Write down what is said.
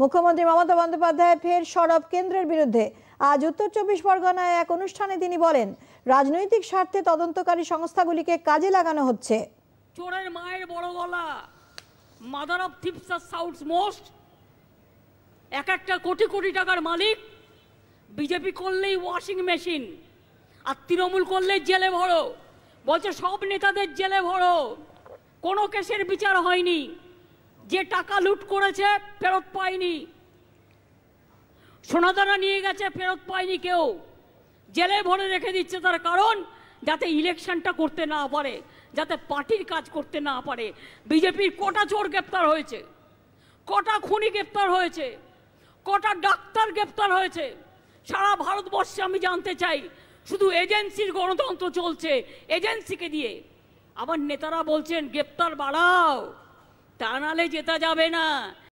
মুখ্যমন্ত্রী মমতা বন্দ্যোপাধ্যায় ফের সরব কেন্দ্রের বিরুদ্ধে আজ উত্তর চব্বিশ পরগনায় এক অনুষ্ঠানে তিনি বলেন রাজনৈতিক স্বার্থে তদন্তকারী সংস্থাগুলিকে কাজে লাগানো হচ্ছে চোরের মায়ের বড় গলা মাদার অফ থিপস আর সাউথ মোস্ট এক একটা কোটি কোটি টাকার মালিক বিজেপি করলেই ওয়াশিং মেশিন আর তৃণমূল করলেই জেলে ভরো বলছে সব নেতাদের জেলে ভরো কোনো কেসের বিচার হয়নি যে টাকা লুট করেছে ফেরত পায়নি সোনাদানা নিয়ে গেছে ফেরত পায়নি কেউ জেলে ভরে রেখে দিচ্ছে তার কারণ যাতে ইলেকশনটা করতে না পারে যাতে পার্টির কাজ করতে না পারে বিজেপির কটা চোর গ্রেপ্তার হয়েছে কটা খুনি গ্রেপ্তার হয়েছে কটা ডাক্তার গ্রেপ্তার হয়েছে সারা ভারতবর্ষে আমি জানতে চাই শুধু এজেন্সির গণতন্ত্র চলছে এজেন্সিকে দিয়ে আবার নেতারা বলছেন গ্রেপ্তার বাড়াও তা যেতে যাবে না